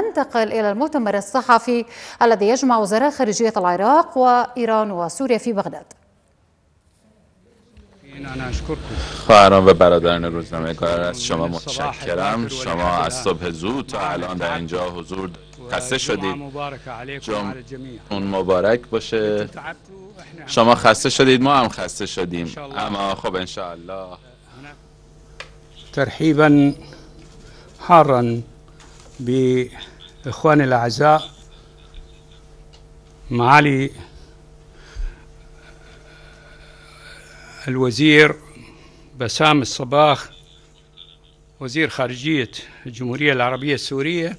ننتقل إلى المؤتمر الصحفي الذي يجمع وزراء خارجية العراق وايران وسوريا في بغداد خواهران و برادران روزنامه کار از خب، شما متشکرم شما از صبح زود تا الان در اینجا حضور خسته شدید اون مبارک باشه شما خسته شدید ما هم خسته شدیم اما خب انشاءالله ترحیبا حارا به إخواني الأعزاء معالي الوزير بسام الصباخ وزير خارجية الجمهورية العربية السورية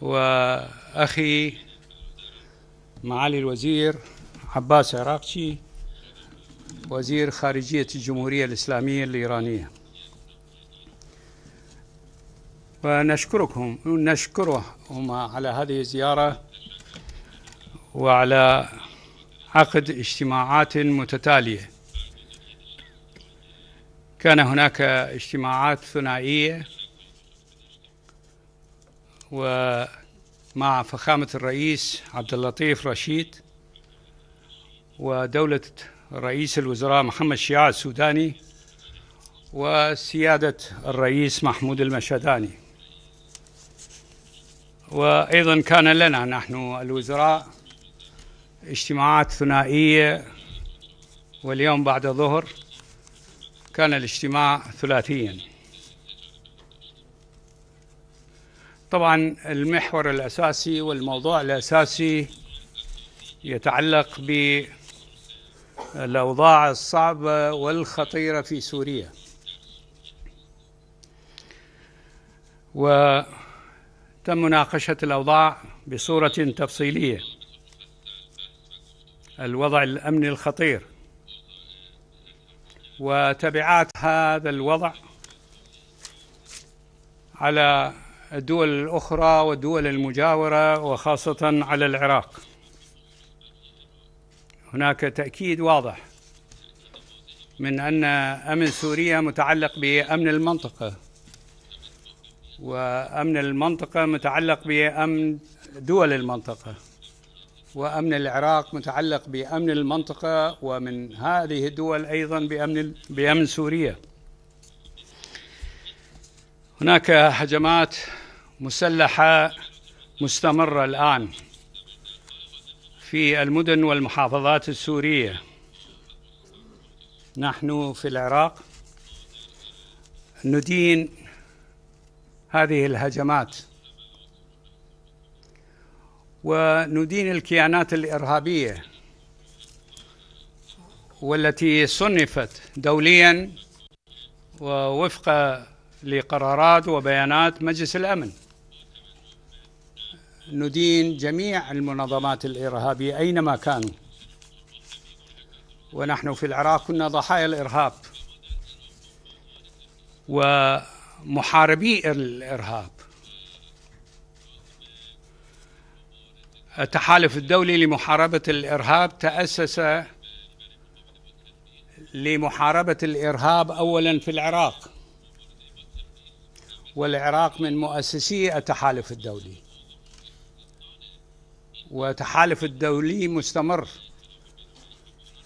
وأخي معالي الوزير عباس عراقشي وزير خارجية الجمهورية الإسلامية الإيرانية ونشكركم نشكرهما على هذه الزيارة وعلى عقد اجتماعات متتالية كان هناك اجتماعات ثنائية ومع فخامة الرئيس عبد اللطيف رشيد ودولة رئيس الوزراء محمد شياع السوداني وسيادة الرئيس محمود المشداني وأيضا كان لنا نحن الوزراء اجتماعات ثنائية واليوم بعد ظهر كان الاجتماع ثلاثيا طبعا المحور الأساسي والموضوع الأساسي يتعلق بالأوضاع الصعبة والخطيرة في سوريا و تم مناقشة الأوضاع بصورة تفصيلية الوضع الأمني الخطير وتبعات هذا الوضع على الدول الأخرى والدول المجاورة وخاصة على العراق هناك تأكيد واضح من أن أمن سوريا متعلق بأمن المنطقة وأمن المنطقة متعلق بأمن دول المنطقة وأمن العراق متعلق بأمن المنطقة ومن هذه الدول أيضا بأمن, بأمن سوريا هناك هجمات مسلحة مستمرة الآن في المدن والمحافظات السورية نحن في العراق ندين هذه الهجمات وندين الكيانات الإرهابية والتي صنفت دوليا ووفق لقرارات وبيانات مجلس الأمن ندين جميع المنظمات الإرهابية أينما كانوا ونحن في العراق كنا ضحايا الإرهاب و محاربي الإرهاب التحالف الدولي لمحاربة الإرهاب تأسس لمحاربة الإرهاب أولا في العراق والعراق من مؤسسي التحالف الدولي وتحالف الدولي مستمر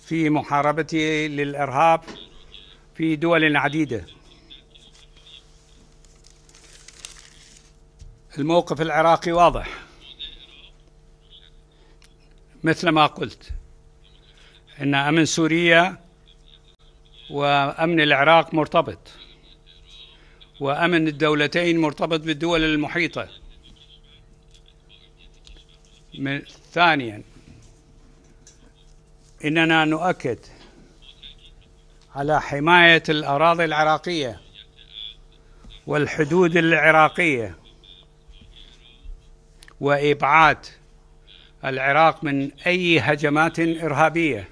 في محاربته للإرهاب في دول عديدة الموقف العراقي واضح مثل ما قلت ان امن سوريا وامن العراق مرتبط وامن الدولتين مرتبط بالدول المحيطه من ثانيا اننا نؤكد على حمايه الاراضي العراقيه والحدود العراقيه وإبعاد العراق من أي هجمات إرهابية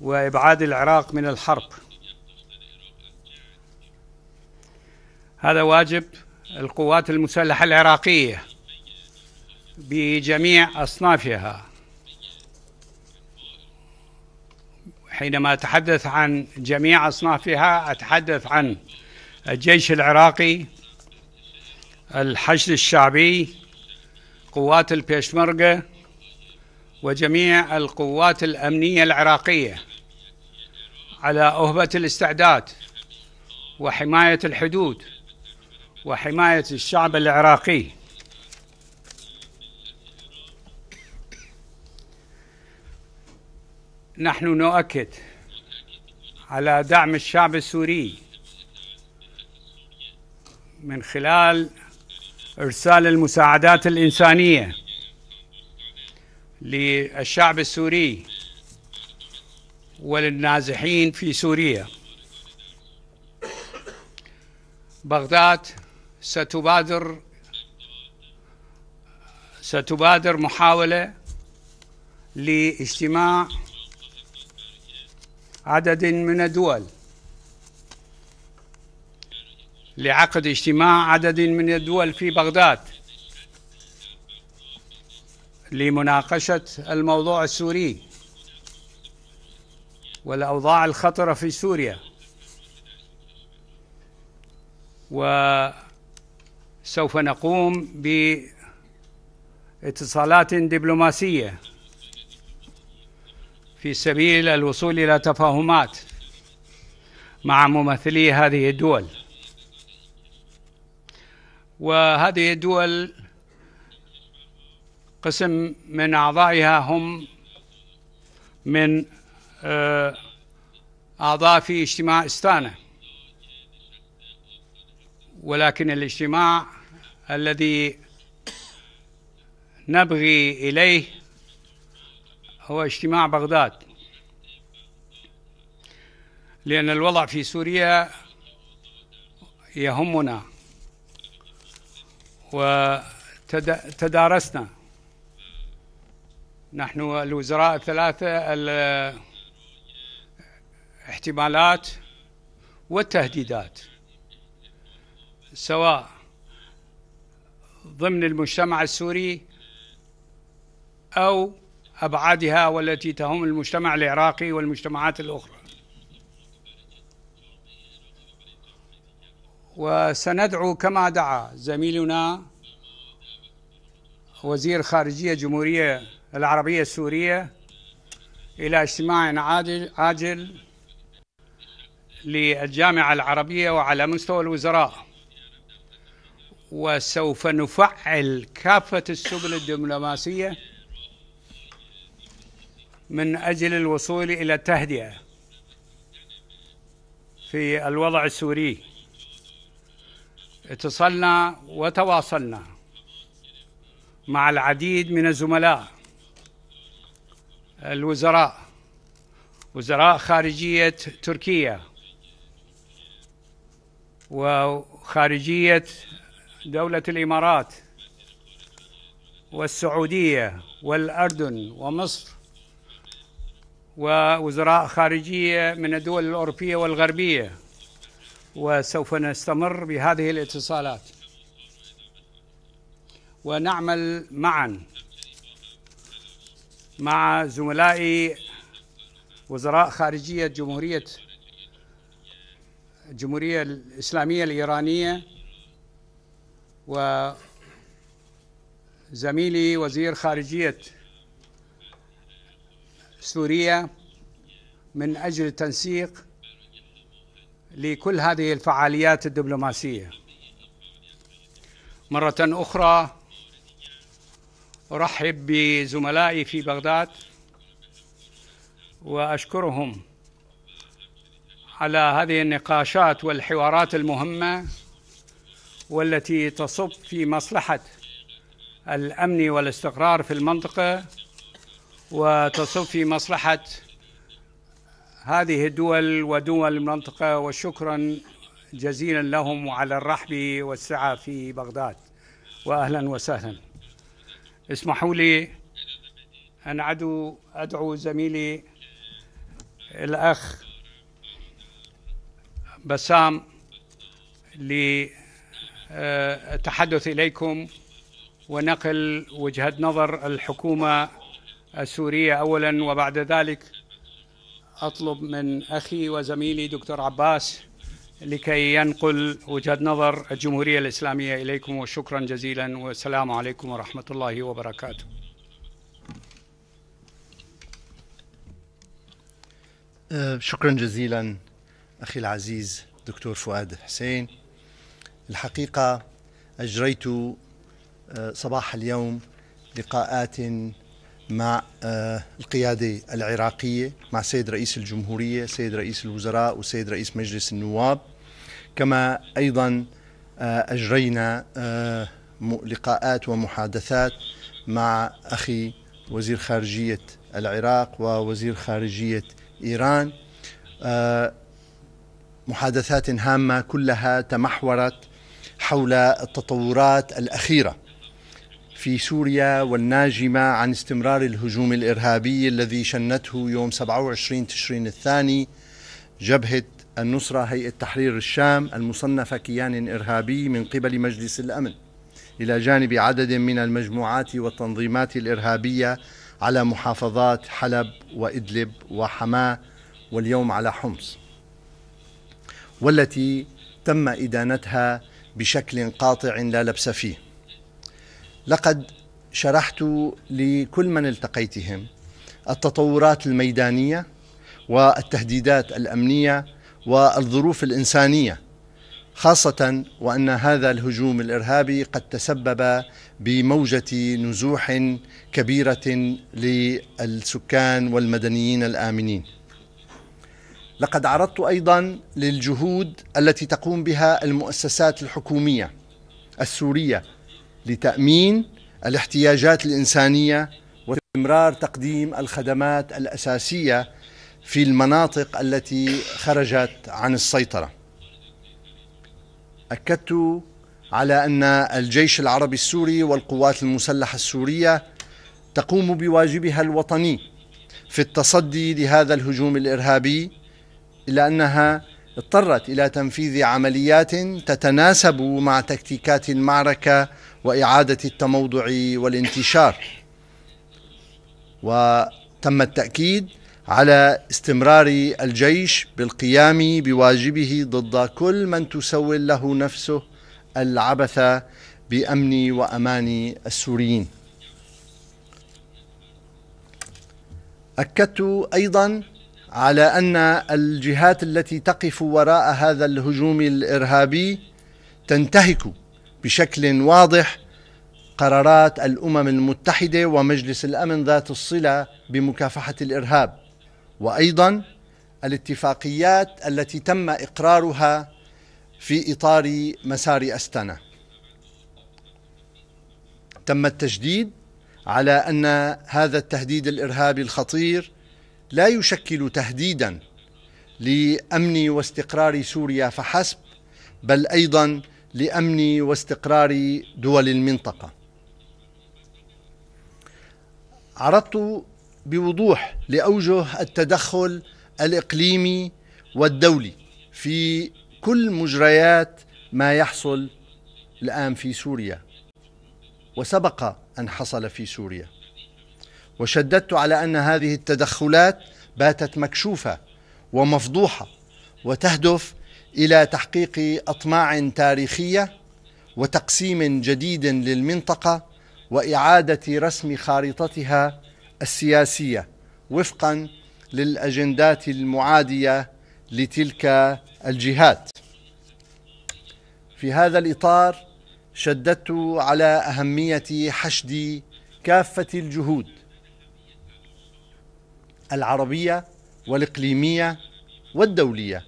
وإبعاد العراق من الحرب هذا واجب القوات المسلحة العراقية بجميع أصنافها حينما أتحدث عن جميع أصنافها أتحدث عن الجيش العراقي الحشد الشعبي قوات البيشمركة وجميع القوات الأمنية العراقية على أهبة الاستعداد وحماية الحدود وحماية الشعب العراقي نحن نؤكد على دعم الشعب السوري من خلال إرسال المساعدات الإنسانية للشعب السوري وللنازحين في سوريا بغداد ستبادر ستبادر محاولة لاجتماع عدد من الدول لعقد اجتماع عدد من الدول في بغداد لمناقشة الموضوع السوري والأوضاع الخطرة في سوريا وسوف نقوم باتصالات دبلوماسية في سبيل الوصول إلى تفاهمات مع ممثلي هذه الدول وهذه الدول قسم من أعضائها هم من آه، أعضاء في اجتماع استانة ولكن الاجتماع الذي نبغي إليه هو اجتماع بغداد لأن الوضع في سوريا يهمنا وتدارسنا نحن الوزراء الثلاثة الاحتمالات والتهديدات سواء ضمن المجتمع السوري أو أبعادها والتي تهم المجتمع العراقي والمجتمعات الأخرى وسندعو كما دعا زميلنا وزير خارجية جمهورية العربية السورية إلى اجتماع عاجل, عاجل للجامعة العربية وعلى مستوى الوزراء وسوف نفعل كافة السبل الدبلوماسية من أجل الوصول إلى التهدئة في الوضع السوري اتصلنا وتواصلنا مع العديد من الزملاء الوزراء وزراء خارجية تركيا وخارجية دولة الإمارات والسعودية والأردن ومصر ووزراء خارجية من الدول الأوروبية والغربية وسوف نستمر بهذه الاتصالات ونعمل معا مع زملائي وزراء خارجية جمهورية الجمهورية الإسلامية الإيرانية وزميلي وزير خارجية سوريا من أجل التنسيق لكل هذه الفعاليات الدبلوماسية مرة أخرى أرحب بزملائي في بغداد وأشكرهم على هذه النقاشات والحوارات المهمة والتي تصب في مصلحة الأمن والاستقرار في المنطقة وتصب في مصلحة هذه الدول ودول المنطقة وشكرا جزيلا لهم على الرحب والسعة في بغداد وأهلا وسهلا اسمحوا لي أن أدعو, أدعو زميلي الأخ بسام للتحدث إليكم ونقل وجهة نظر الحكومة السورية أولا وبعد ذلك أطلب من أخي وزميلي دكتور عباس لكي ينقل وجهة نظر الجمهورية الإسلامية إليكم وشكرا جزيلا والسلام عليكم ورحمة الله وبركاته أه، شكرا جزيلا أخي العزيز دكتور فؤاد حسين الحقيقة أجريت أه، صباح اليوم لقاءات مع آه، القيادة العراقية مع سيد رئيس الجمهورية سيد رئيس الوزراء وسيد رئيس مجلس النواب كما أيضا آه، أجرينا آه، لقاءات ومحادثات مع أخي وزير خارجية العراق ووزير خارجية إيران محادثات هامة كلها تمحورت حول التطورات الأخيرة في سوريا والناجمة عن استمرار الهجوم الإرهابي الذي شنته يوم 27 تشرين الثاني جبهة النصرة هيئة تحرير الشام المصنفة كيان إرهابي من قبل مجلس الأمن إلى جانب عدد من المجموعات والتنظيمات الإرهابية على محافظات حلب وإدلب وحماة واليوم على حمص والتي تم إدانتها بشكل قاطع لا لبس فيه لقد شرحت لكل من التقيتهم التطورات الميدانيه والتهديدات الامنيه والظروف الانسانيه خاصة وأن هذا الهجوم الإرهابي قد تسبب بموجة نزوح كبيرة للسكان والمدنيين الآمنين. لقد عرضت أيضا للجهود التي تقوم بها المؤسسات الحكومية السورية لتأمين الاحتياجات الإنسانية واستمرار تقديم الخدمات الأساسية في المناطق التي خرجت عن السيطرة أكدت على أن الجيش العربي السوري والقوات المسلحة السورية تقوم بواجبها الوطني في التصدي لهذا الهجوم الإرهابي إلا أنها اضطرت إلى تنفيذ عمليات تتناسب مع تكتيكات المعركة وإعادة التموضع والانتشار وتم التأكيد على استمرار الجيش بالقيام بواجبه ضد كل من تسول له نفسه العبث بأمن وأمان السوريين أكدت أيضا على أن الجهات التي تقف وراء هذا الهجوم الإرهابي تنتهك بشكل واضح قرارات الأمم المتحدة ومجلس الأمن ذات الصلة بمكافحة الإرهاب وأيضا الاتفاقيات التي تم إقرارها في إطار مسار أستانا تم التجديد على أن هذا التهديد الإرهابي الخطير لا يشكل تهديدا لامن واستقرار سوريا فحسب بل ايضا لامن واستقرار دول المنطقه عرضت بوضوح لاوجه التدخل الاقليمي والدولي في كل مجريات ما يحصل الان في سوريا وسبق ان حصل في سوريا وشددت على أن هذه التدخلات باتت مكشوفة ومفضوحة وتهدف إلى تحقيق أطماع تاريخية وتقسيم جديد للمنطقة وإعادة رسم خارطتها السياسية وفقا للأجندات المعادية لتلك الجهات في هذا الإطار شددت على أهمية حشد كافة الجهود العربية والإقليمية والدولية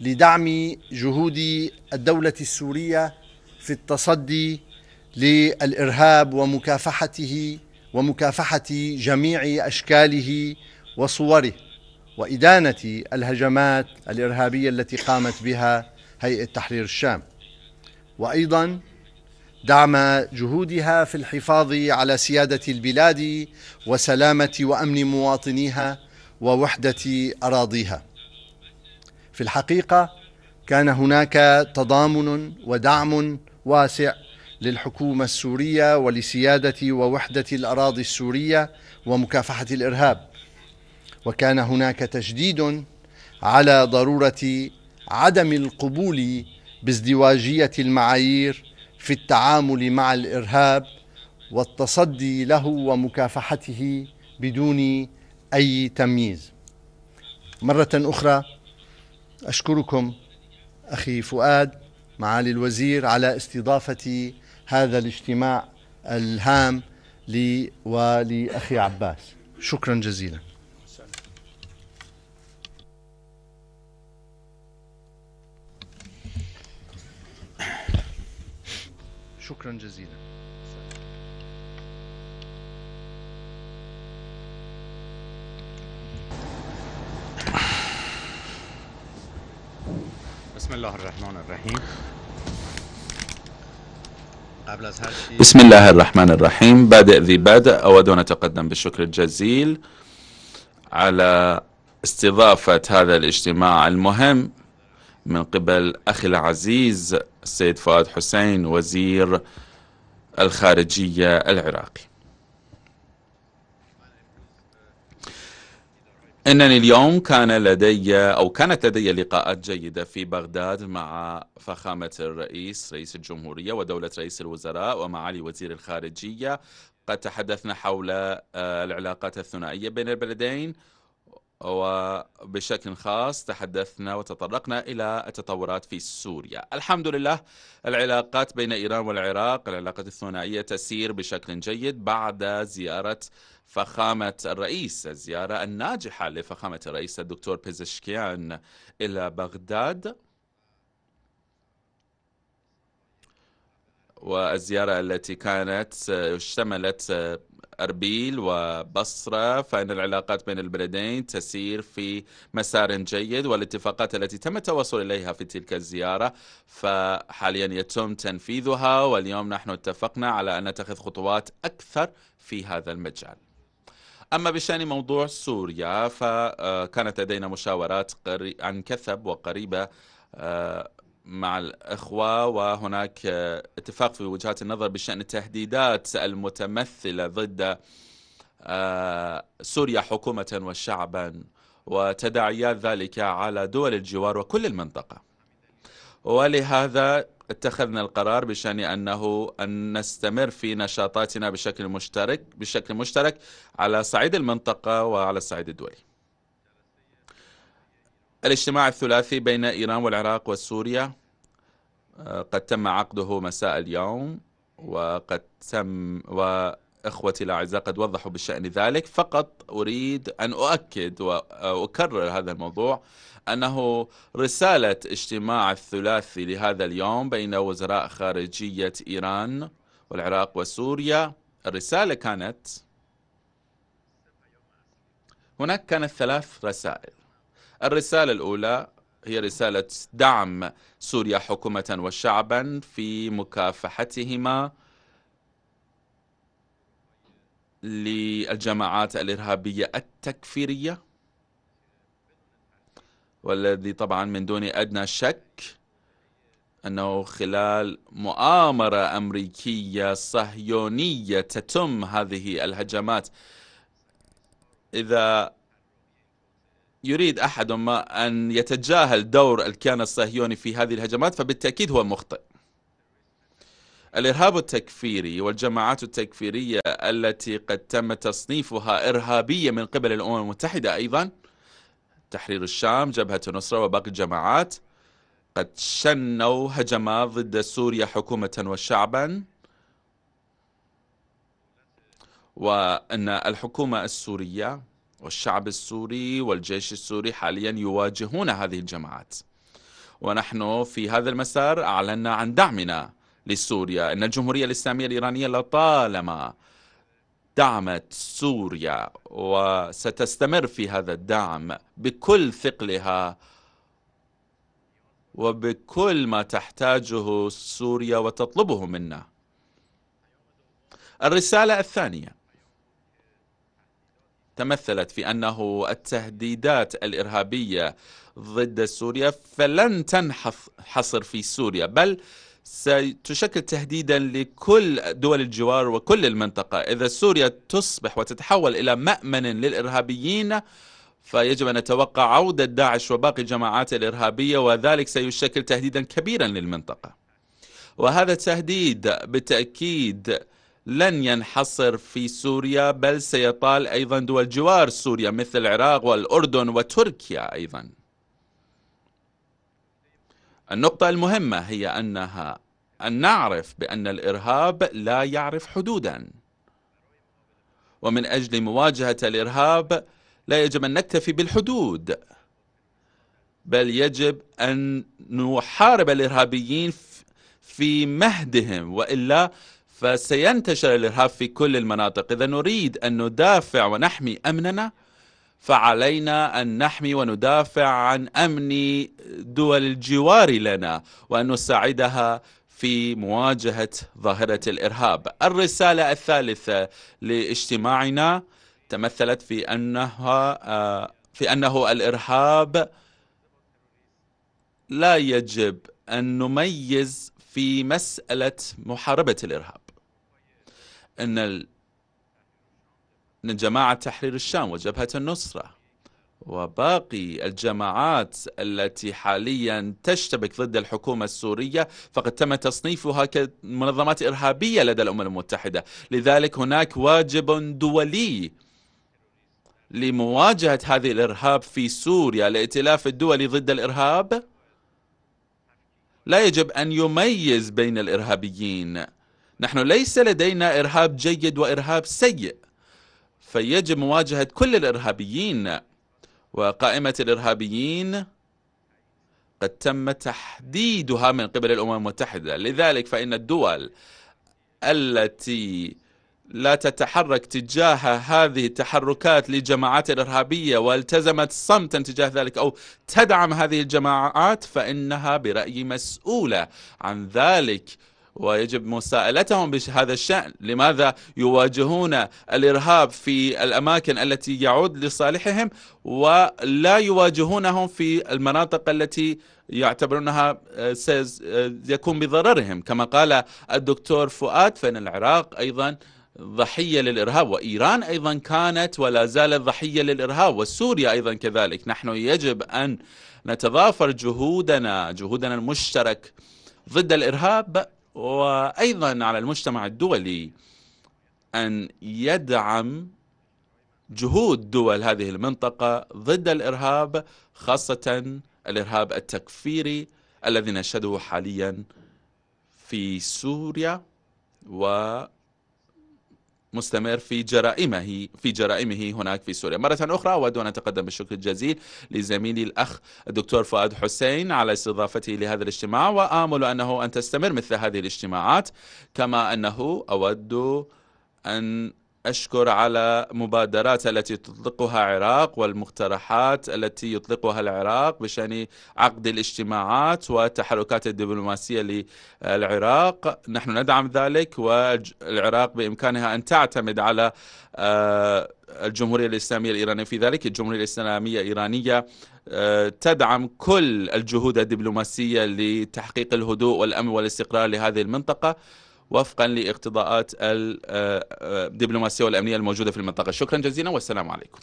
لدعم جهود الدولة السورية في التصدي للإرهاب ومكافحته ومكافحة جميع أشكاله وصوره وإدانة الهجمات الإرهابية التي قامت بها هيئة تحرير الشام وأيضا دعم جهودها في الحفاظ على سيادة البلاد وسلامة وأمن مواطنيها ووحدة أراضيها. في الحقيقة كان هناك تضامن ودعم واسع للحكومة السورية ولسيادة ووحدة الأراضي السورية ومكافحة الإرهاب. وكان هناك تشديد على ضرورة عدم القبول بازدواجية المعايير في التعامل مع الارهاب والتصدي له ومكافحته بدون اي تمييز. مره اخرى اشكركم اخي فؤاد معالي الوزير على استضافه هذا الاجتماع الهام لي ولاخي عباس. شكرا جزيلا. شكرا جزيلا بسم الله الرحمن الرحيم بسم الله الرحمن الرحيم بادئ ذي بادئ أود أن أتقدم بالشكر الجزيل على استضافة هذا الاجتماع المهم من قبل أخي العزيز السيد فؤاد حسين وزير الخارجية العراقي انني اليوم كان لدي او كانت لدي لقاءات جيده في بغداد مع فخامه الرئيس رئيس الجمهوريه ودوله رئيس الوزراء ومعالي وزير الخارجيه قد تحدثنا حول آه، العلاقات الثنائيه بين البلدين وبشكل خاص تحدثنا وتطرقنا إلى التطورات في سوريا الحمد لله العلاقات بين إيران والعراق العلاقات الثنائية تسير بشكل جيد بعد زيارة فخامة الرئيس الزيارة الناجحة لفخامة الرئيس الدكتور بيزشكيان إلى بغداد والزيارة التي كانت آه، اشتملت آه، أربيل وبصرة فإن العلاقات بين البلدين تسير في مسار جيد والاتفاقات التي تم التوصل إليها في تلك الزيارة فحاليا يتم تنفيذها واليوم نحن اتفقنا على أن نتخذ خطوات أكثر في هذا المجال أما بشأن موضوع سوريا فكانت لدينا مشاورات عن كثب وقريبة آه، مع الإخوة وهناك آه، اتفاق في وجهات النظر بشأن التهديدات المتمثلة ضد آه، سوريا حكومة وشعبا وتداعيات ذلك على دول الجوار وكل المنطقة ولهذا اتخذنا القرار بشأن أنه أن نستمر في نشاطاتنا بشكل مشترك بشكل مشترك على صعيد المنطقة وعلى الصعيد الدولي الاجتماع الثلاثي بين إيران والعراق وسوريا آه، قد تم عقده مساء اليوم وقد تم وإخوتي الأعزاء قد وضحوا بالشأن ذلك فقط أريد أن أؤكد وأكرر هذا الموضوع أنه رسالة اجتماع الثلاثي لهذا اليوم بين وزراء خارجية إيران والعراق وسوريا الرسالة كانت هناك كانت ثلاث رسائل الرسالة الأولى هي رسالة دعم سوريا حكومة وشعبا في مكافحتهما للجماعات الإرهابية التكفيرية والذي طبعا من دون أدنى شك أنه خلال مؤامرة أمريكية صهيونية تتم هذه الهجمات إذا يريد أحد ما أن يتجاهل دور الكيان الصهيوني في هذه الهجمات فبالتأكيد هو مخطئ الإرهاب التكفيري والجماعات التكفيرية التي قد تم تصنيفها إرهابية من قبل الأمم المتحدة أيضا تحرير الشام جبهة النصرة وباقي الجماعات قد شنوا هجمات ضد سوريا حكومة وشعبا وأن الحكومة السورية والشعب السوري والجيش السوري حاليا يواجهون هذه الجماعات ونحن في هذا المسار أعلنا عن دعمنا لسوريا إن الجمهورية الإسلامية الإيرانية لطالما دعمت سوريا وستستمر في هذا الدعم بكل ثقلها وبكل ما تحتاجه سوريا وتطلبه منا الرسالة الثانية تمثلت في أنه التهديدات الإرهابية ضد سوريا فلن تنحصر في سوريا بل ستشكل تهديدا لكل دول الجوار وكل المنطقة إذا سوريا تصبح وتتحول إلى مأمن للإرهابيين فيجب أن نتوقع عودة داعش وباقي الجماعات الإرهابية وذلك سيشكل تهديدا كبيرا للمنطقة وهذا التهديد بالتأكيد لن ينحصر في سوريا بل سيطال أيضا دول جوار سوريا مثل العراق والأردن وتركيا أيضا النقطة المهمة هي أنها أن نعرف بأن الإرهاب لا يعرف حدودا ومن أجل مواجهة الإرهاب لا يجب أن نكتفي بالحدود بل يجب أن نحارب الإرهابيين في مهدهم وإلا فسينتشر الارهاب في كل المناطق اذا نريد ان ندافع ونحمي امننا فعلينا ان نحمي وندافع عن امن دول الجوار لنا وان نساعدها في مواجهه ظاهره الارهاب. الرساله الثالثه لاجتماعنا تمثلت في انها آه، في انه الارهاب لا يجب ان نميز في مساله محاربه الارهاب. أن ان جماعة تحرير الشام وجبهة النصرة وباقي الجماعات التي حاليا تشتبك ضد الحكومة السورية فقد تم تصنيفها كمنظمات إرهابية لدى الأمم المتحدة لذلك هناك واجب دولي لمواجهة هذه الإرهاب في سوريا الائتلاف الدولي ضد الإرهاب لا يجب أن يميز بين الإرهابيين نحن ليس لدينا إرهاب جيد وإرهاب سيء فيجب مواجهة كل الإرهابيين وقائمة الإرهابيين قد تم تحديدها من قبل الأمم المتحدة لذلك فإن الدول التي لا تتحرك تجاه هذه التحركات لجماعات الإرهابية والتزمت صمتا تجاه ذلك أو تدعم هذه الجماعات فإنها برأيي مسؤولة عن ذلك ويجب مساءلتهم بهذا الشأن لماذا يواجهون الإرهاب في الأماكن التي يعود لصالحهم ولا يواجهونهم في المناطق التي يعتبرونها آه، آه، يكون بضررهم كما قال الدكتور فؤاد فإن العراق أيضا ضحية للإرهاب وإيران أيضا كانت ولا زالت ضحية للإرهاب وسوريا أيضا كذلك نحن يجب أن نتضافر جهودنا جهودنا المشترك ضد الإرهاب وأيضا على المجتمع الدولي أن يدعم جهود دول هذه المنطقة ضد الإرهاب خاصة الإرهاب التكفيري الذي نشهده حاليا في سوريا و مستمر في جرائمه في جرائمه هناك في سوريا مرة أخرى أود أن أتقدم بالشكر الجزيل لزميلي الأخ الدكتور فؤاد حسين على استضافته لهذا الاجتماع وآمل أنه أن تستمر مثل هذه الاجتماعات كما أنه أود أن أشكر على مبادرات التي تطلقها عراق والمقترحات التي يطلقها العراق بشأن عقد الاجتماعات والتحركات الدبلوماسية للعراق نحن ندعم ذلك والعراق بإمكانها أن تعتمد على آه، الجمهورية الإسلامية الإيرانية في ذلك الجمهورية الإسلامية الإيرانية آه، تدعم كل الجهود الدبلوماسية لتحقيق الهدوء والأمن والاستقرار لهذه المنطقة وفقا لاقتضاءات آه، آه، الدبلوماسية والأمنية الموجودة في المنطقة شكرا جزيلا والسلام عليكم